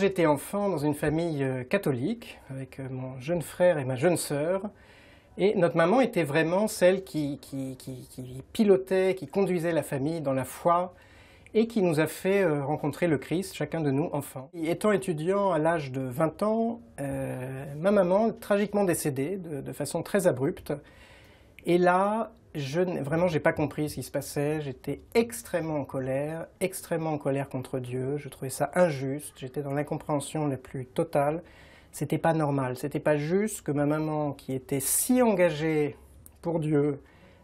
J'étais enfant dans une famille euh, catholique avec euh, mon jeune frère et ma jeune sœur. Et notre maman était vraiment celle qui, qui, pilotait, qui conduisait la famille dans la foi et qui nous a fait euh, rencontrer le Christ, chacun de nous enfants. étant étudiant à l'âge de 20 ans, ma maman, tragiquement décédée de, de façon très abrupte, et là, je, vraiment, pas compris ce qui se passait. J'étais extrêmement en colère, extrêmement en colère contre Dieu. Je trouvais ça injuste. J'étais dans l'incompréhension la plus totale. C'était pas normal. C'était pas juste que ma maman, qui était si engagée pour Dieu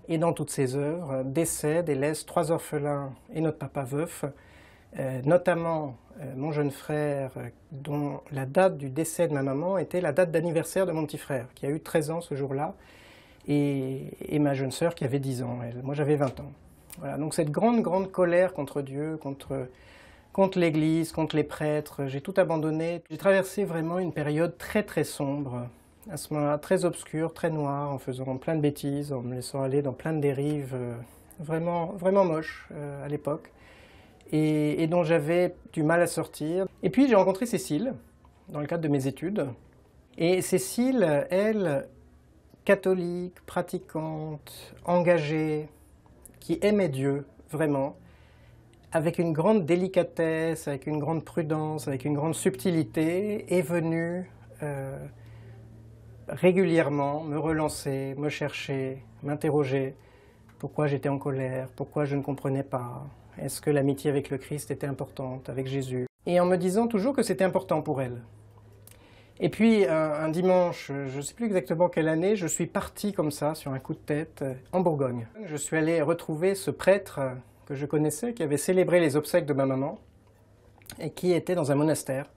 et dans toutes ses œuvres, décède et laisse trois orphelins et notre papa veuf, euh, notamment euh, mon jeune frère, euh, dont la date du décès de ma maman était la date d'anniversaire de mon petit frère, qui a eu 13 ans ce jour-là et, ma jeune sœur qui avait 10 ans. Moi, j'avais 20 ans. Voilà, donc cette grande, grande colère contre Dieu, contre, contre l'Église, contre les prêtres, j'ai tout abandonné. J'ai traversé vraiment une période très, très sombre, à ce moment-là, très obscure, très noire, en faisant plein de bêtises, en me laissant aller dans plein de dérives euh, vraiment, vraiment moches euh, à l'époque, et, et dont j'avais du mal à sortir. Et puis j'ai rencontré Cécile, dans le cadre de mes études. Et Cécile, elle, catholique, pratiquante, engagée, qui aimait Dieu vraiment, avec une grande délicatesse, avec une grande prudence, avec une grande subtilité, est venue euh, régulièrement me relancer, me chercher, m'interroger pourquoi j'étais en colère, pourquoi je ne comprenais pas, est-ce que l'amitié avec le Christ était importante, avec Jésus, et en me disant toujours que c'était important pour elle. Et puis, un, dimanche, je ne sais plus exactement quelle année, je suis parti comme ça, sur un coup de tête, euh, en Bourgogne. Je suis allé retrouver ce prêtre euh, que je connaissais, qui avait célébré les obsèques de ma maman, et qui était dans un monastère.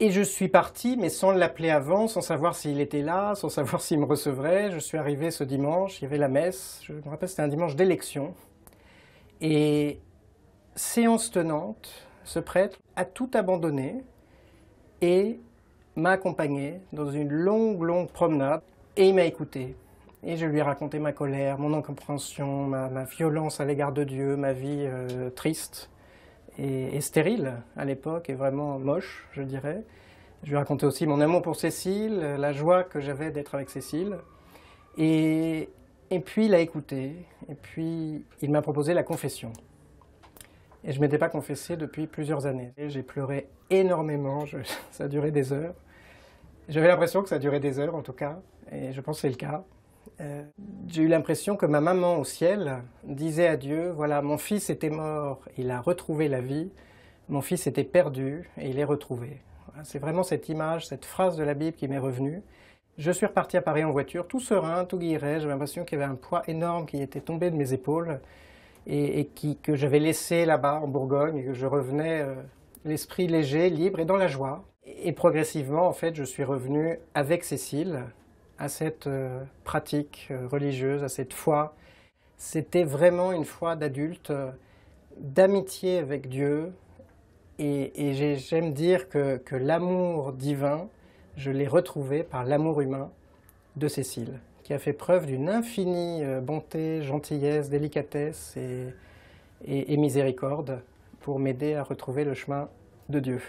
Et je suis parti, mais sans l'appeler avant, sans savoir s'il était là, sans savoir s'il me recevrait. Je suis arrivé ce dimanche, il y avait la messe, je me rappelle c'était un dimanche d'élection. Et séance tenante, ce prêtre a tout abandonné et m'a accompagné dans une longue, longue promenade et il m'a écouté. Et je lui ai raconté ma colère, mon incompréhension, ma, violence à l'égard de Dieu, ma vie euh, triste et, stérile à l'époque et vraiment moche, je dirais. Je lui ai raconté aussi mon amour pour Cécile, la joie que j'avais d'être avec Cécile. Et, et puis il a écouté, et puis il m'a proposé la confession. Et je ne m'étais pas confessé depuis plusieurs années. J'ai pleuré énormément, ça ça duré des heures. J'avais l'impression que ça durait des heures en tout cas, et je pense que c'est le cas. Euh, j'ai eu l'impression que ma maman au ciel disait à Dieu, voilà, mon fils était mort, il a retrouvé la vie, mon fils était perdu et il est retrouvé. C'est vraiment cette image, cette phrase de la Bible qui m'est revenue. Je suis reparti à Paris en voiture, tout serein, tout guilleret, j'avais l'impression qu'il y avait un poids énorme qui était tombé de mes épaules et, qui, que j'avais laissé là-bas en Bourgogne et que je revenais euh, l'esprit léger, libre et dans la joie. Et, progressivement, en fait, je suis revenu avec Cécile à cette euh, pratique euh, religieuse, à cette foi. C'était vraiment une foi d'adulte, d'amitié avec Dieu. Et, j'aime dire que l'amour divin, je l'ai retrouvé par l'amour humain de Cécile a fait preuve d'une infinie euh, bonté, gentillesse, délicatesse et miséricorde pour m'aider à retrouver le chemin de Dieu.